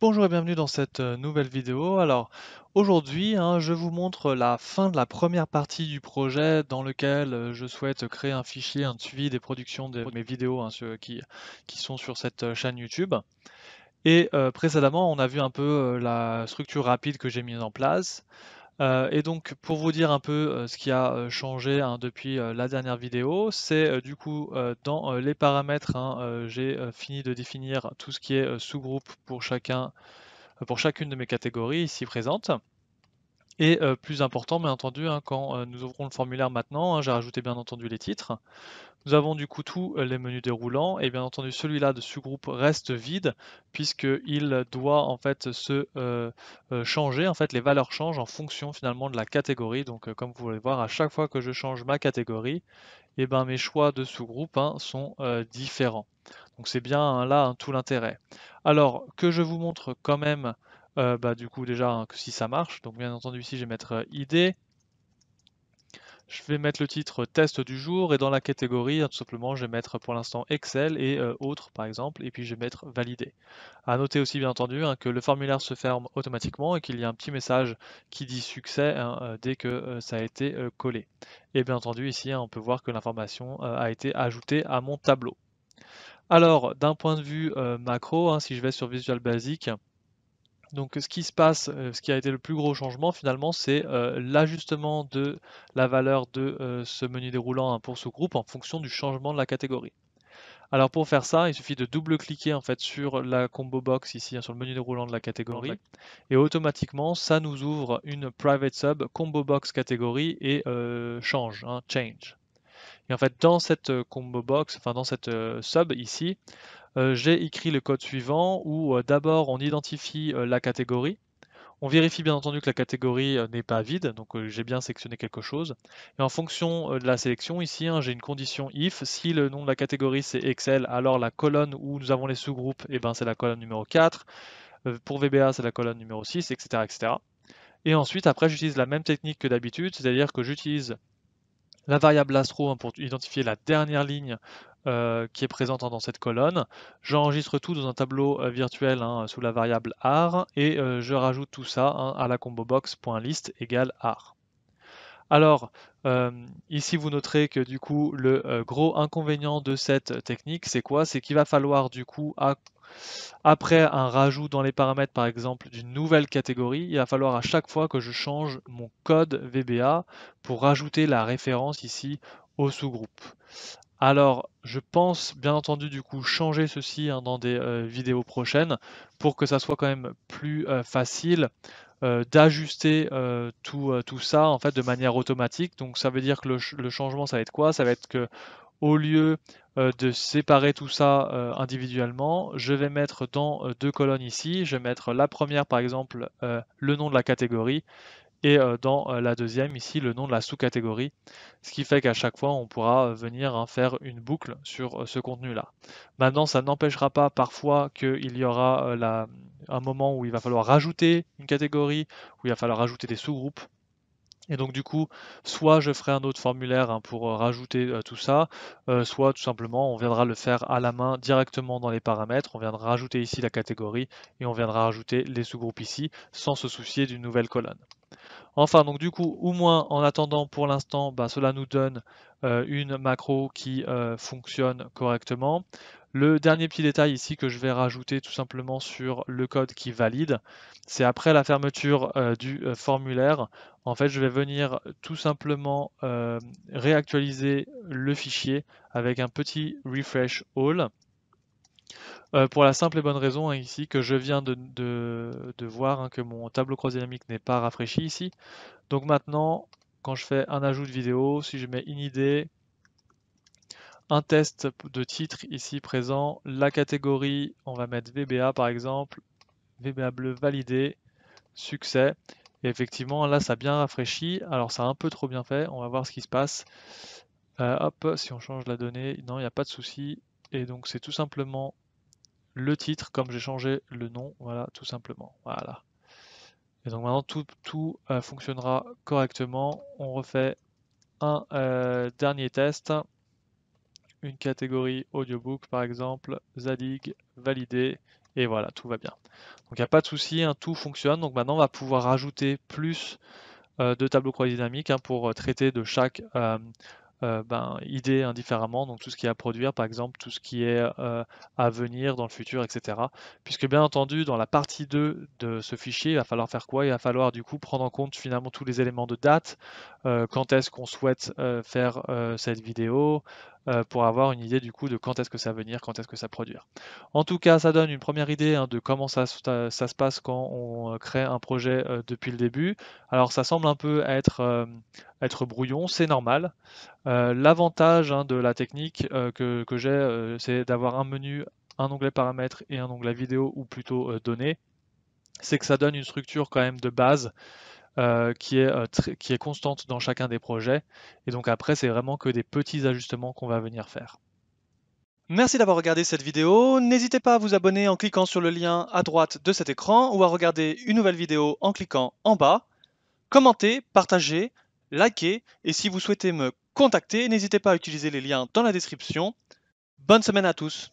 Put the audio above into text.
Bonjour et bienvenue dans cette euh, nouvelle vidéo. Alors aujourd'hui, hein, je vous montre la fin de la première partie du projet dans lequel euh, je souhaite créer un fichier, un suivi des productions de mes vidéos hein, qui, sont sur cette euh, chaîne YouTube. Et précédemment, on a vu un peu la structure rapide que j'ai mise en place. Euh, et donc, pour vous dire un peu euh, ce qui a euh, changé hein, depuis la dernière vidéo, c'est du coup dans les paramètres, hein, j'ai fini de définir tout ce qui est sous-groupe pour chacun, pour chacune de mes catégories ici présentes. Et plus important, bien entendu, hein, quand nous ouvrons le formulaire maintenant, hein, j'ai rajouté bien entendu les titres. Nous avons du coup tous les menus déroulants et bien entendu celui-là de sous groupe reste vide puisqu'il doit en fait se changer, en fait les valeurs changent en fonction finalement de la catégorie. Donc comme vous pouvez voir, à chaque fois que je change ma catégorie, et eh ben, mes choix de sous-groupe hein, sont différents. Donc c'est bien là tout l'intérêt. Alors que je vous montre quand même euh, bah, du coup déjà hein, que si ça marche. Donc bien entendu ici je vais mettre euh, idée. Je vais mettre le titre euh, test du jour et dans la catégorie hein, tout simplement je vais mettre pour l'instant Excel et autres par exemple et puis je vais mettre valider. À noter aussi bien entendu hein, que le formulaire se ferme automatiquement et qu'il y a un petit message qui dit succès dès que ça a été collé. Et bien entendu ici on peut voir que l'information a été ajoutée à mon tableau. Alors d'un point de vue macro, si je vais sur Visual Basic, donc ce qui se passe, euh, ce qui a été le plus gros changement finalement, c'est euh, l'ajustement de la valeur de euh, ce menu déroulant hein, pour ce groupe en fonction du changement de la catégorie. Alors pour faire ça, il suffit de double-cliquer en fait sur la combo box ici, hein, sur le menu déroulant de la catégorie, et automatiquement ça nous ouvre une private sub combo box catégorie et change, hein, change. Et en fait dans cette combo box, enfin dans cette sub ici, euh, j'ai écrit le code suivant où euh, d'abord on identifie euh, la catégorie, on vérifie bien entendu que la catégorie n'est pas vide, donc j'ai bien sélectionné quelque chose. Et en fonction de la sélection, ici, hein, j'ai une condition if. Si le nom de la catégorie c'est Excel, alors la colonne où nous avons les sous-groupes, eh ben, c'est la colonne numéro 4. Pour VBA, c'est la colonne numéro 6, etc. Et ensuite, après, j'utilise la même technique que d'habitude, c'est-à-dire que j'utilise la variable astro hein, pour identifier la dernière ligne euh, qui est présent hein, dans cette colonne. J'enregistre tout dans un tableau euh, virtuel hein, sous la variable ar, et euh, je rajoute tout ça hein, à la combo box.list égale ar. Alors, ici vous noterez que du coup le gros inconvénient de cette technique c'est quoi C'est qu'il va falloir du coup après un rajout dans les paramètres par exemple d'une nouvelle catégorie, il va falloir à chaque fois que je change mon code VBA pour rajouter la référence ici au sous-groupe. Alors, je pense bien entendu du coup changer ceci hein, dans des euh, vidéos prochaines pour que ça soit quand même plus euh, facile euh, d'ajuster tout, ça en fait de manière automatique. Donc ça veut dire que le, changement ça va être quoi Ça va être que au lieu de séparer tout ça individuellement, je vais mettre dans deux colonnes ici, je vais mettre la première par exemple le nom de la catégorie et euh, dans euh, la deuxième ici le nom de la sous-catégorie, ce qui fait qu'à chaque fois on pourra venir hein, faire une boucle sur euh, ce contenu-là. Maintenant, ça n'empêchera pas parfois qu'il y aura un moment où il va falloir rajouter une catégorie, où il va falloir rajouter des sous-groupes. Et donc du coup, soit je ferai un autre formulaire hein, pour rajouter tout ça, soit tout simplement on viendra le faire à la main directement dans les paramètres, on viendra rajouter ici la catégorie et on viendra rajouter les sous-groupes ici sans se soucier d'une nouvelle colonne. Enfin, donc du coup, au moins en attendant pour l'instant, bah, cela nous donne euh, une macro qui euh, fonctionne correctement. Le dernier petit détail ici que je vais rajouter tout simplement sur le code qui valide, c'est après la fermeture euh, du formulaire, en fait je vais venir tout simplement réactualiser le fichier avec un petit refresh all euh, pour la simple et bonne raison hein, ici que je viens de, voir hein, que mon tableau croisé dynamique n'est pas rafraîchi ici. Donc maintenant, quand je fais un ajout de vidéo, si je mets une idée, un test de titre ici présent, la catégorie, on va mettre VBA par exemple, VBA bleu validé, succès. Et effectivement, là, ça a bien rafraîchi. Alors, ça a un peu trop bien fait. On va voir ce qui se passe. Euh, hop, si on change la donnée, non, il n'y a pas de souci. Et donc c'est tout simplement le titre, comme j'ai changé le nom, voilà, tout simplement. Voilà. Et donc maintenant tout, tout euh, fonctionnera correctement. On refait un euh, dernier test. Une catégorie audiobook par exemple, Zadig, validé, et voilà, tout va bien. Donc il n'y a pas de souci, hein, tout fonctionne. Donc maintenant on va pouvoir rajouter plus euh, de tableaux croisés dynamiques hein, pour traiter de chaque euh, ben, idées indifféremment, donc tout ce qui est à produire, par exemple, tout ce qui est euh, à venir dans le futur, etc. Puisque bien entendu, dans la partie 2 de ce fichier, il va falloir faire quoi Il va falloir du coup prendre en compte finalement tous les éléments de date, euh, quand est-ce qu'on souhaite faire cette vidéo, euh, pour avoir une idée du coup de quand est-ce que ça va venir, quand est-ce que ça produire. En tout cas, ça donne une première idée hein, de comment ça, se passe quand on euh, crée un projet euh, depuis le début. Alors ça semble un peu être, brouillon, c'est normal. L'avantage hein, de la technique que, que j'ai, c'est d'avoir un menu, un onglet paramètres et un onglet vidéo ou plutôt données c'est que ça donne une structure quand même de base euh, qui, est, euh, qui est constante dans chacun des projets. Et donc après, c'est vraiment que des petits ajustements qu'on va venir faire. Merci d'avoir regardé cette vidéo. N'hésitez pas à vous abonner en cliquant sur le lien à droite de cet écran ou à regarder une nouvelle vidéo en cliquant en bas. Commentez, partagez, likez et si vous souhaitez me contacter, n'hésitez pas à utiliser les liens dans la description. Bonne semaine à tous